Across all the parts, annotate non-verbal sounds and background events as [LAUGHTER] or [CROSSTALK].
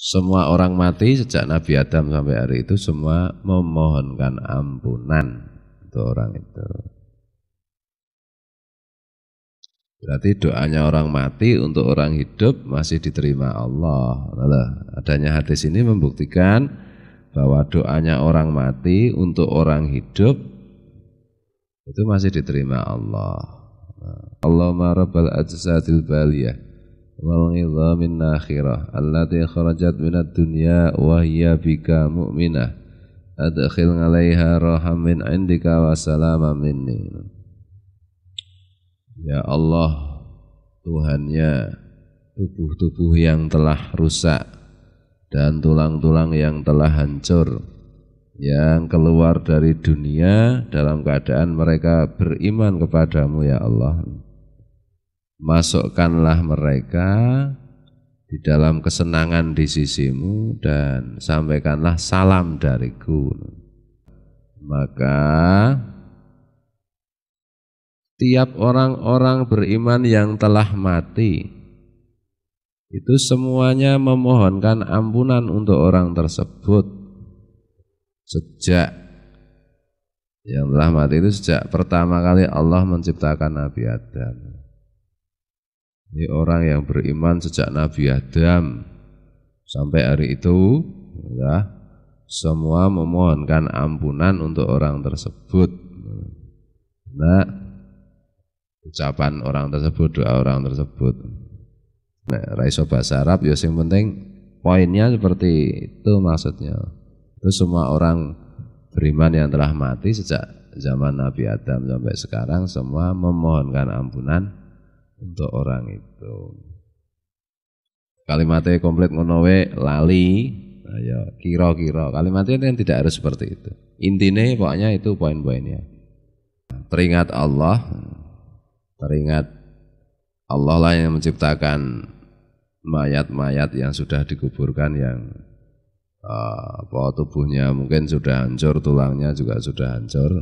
Semua orang mati sejak Nabi Adam sampai hari itu semua memohonkan ampunan untuk orang itu. Berarti doanya orang mati untuk orang hidup masih diterima Allah. Nah, adanya hadis ini membuktikan bahwa doanya orang mati untuk orang hidup itu masih diterima Allah. Nah, Allahumma rabbal ajsadil baliyah wal nizamin akhirah allati kharajat minad dunya wa hiya bika mu'minah adkhil 'alaiha raham min indika wa salama minni ya Allah Tuhannya tubuh-tubuh yang telah rusak dan tulang-tulang yang telah hancur yang keluar dari dunia dalam keadaan mereka beriman kepadamu ya Allah masukkanlah mereka di dalam kesenangan di sisimu dan sampaikanlah salam dariku. Maka tiap orang-orang beriman yang telah mati itu semuanya memohonkan ampunan untuk orang tersebut sejak yang telah mati itu sejak pertama kali Allah menciptakan Nabi Adam. Ini orang yang beriman sejak Nabi Adam sampai hari itu ya, semua memohonkan ampunan untuk orang tersebut. Nah, ucapan orang tersebut, doa orang tersebut. Nah, raiso bahasa Arab ya yang penting poinnya seperti itu maksudnya. Itu semua orang beriman yang telah mati sejak zaman Nabi Adam sampai sekarang semua memohonkan ampunan untuk orang itu. Kalimatnya komplit ngonowe lali, ayo nah, ya, kiro kiro Kalimatnya kan tidak harus seperti itu. Intinya pokoknya itu poin-poinnya. Teringat Allah, teringat Allah lah yang menciptakan mayat-mayat yang sudah dikuburkan yang uh, tubuhnya mungkin sudah hancur, tulangnya juga sudah hancur.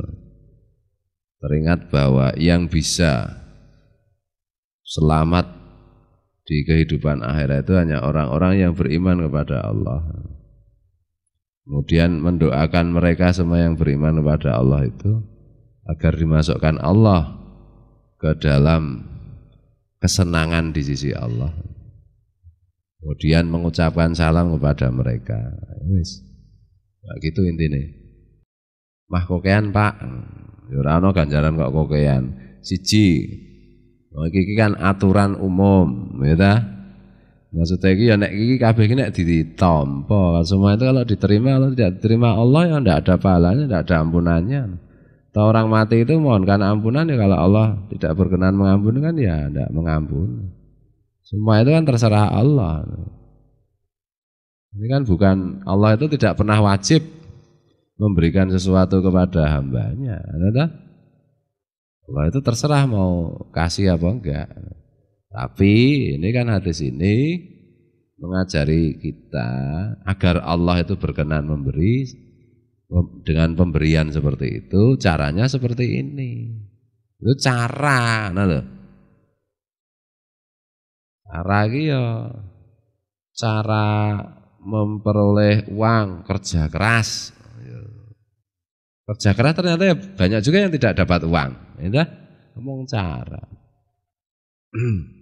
Teringat bahwa yang bisa selamat di kehidupan akhirat itu hanya orang-orang yang beriman kepada Allah. Kemudian mendoakan mereka semua yang beriman kepada Allah itu agar dimasukkan Allah ke dalam kesenangan di sisi Allah. Kemudian mengucapkan salam kepada mereka. Wis. Nah, gitu intinya. Mah kokean, Pak. Yurano ganjaran kok kokean. Siji Oh, iki kan aturan umum, ya ta? Maksudnya iki ya nek iki kabeh iki nek ditampa, semua itu kalau diterima kalau tidak diterima Allah ya tidak ada pahalanya, tidak ada ampunannya. Atau orang mati itu mohonkan ampunan ya kalau Allah tidak berkenan mengampuni kan ya tidak mengampun. Semua itu kan terserah Allah. Ini kan bukan Allah itu tidak pernah wajib memberikan sesuatu kepada hambanya, ada ya Allah itu terserah mau kasih apa enggak. Tapi ini kan hadis ini mengajari kita agar Allah itu berkenan memberi dengan pemberian seperti itu caranya seperti ini. Itu cara, nah loh. Cara iki ya, cara memperoleh uang kerja keras kerja keras ternyata ya banyak juga yang tidak dapat uang. Ya, ngomong cara. [CLEARS THROAT]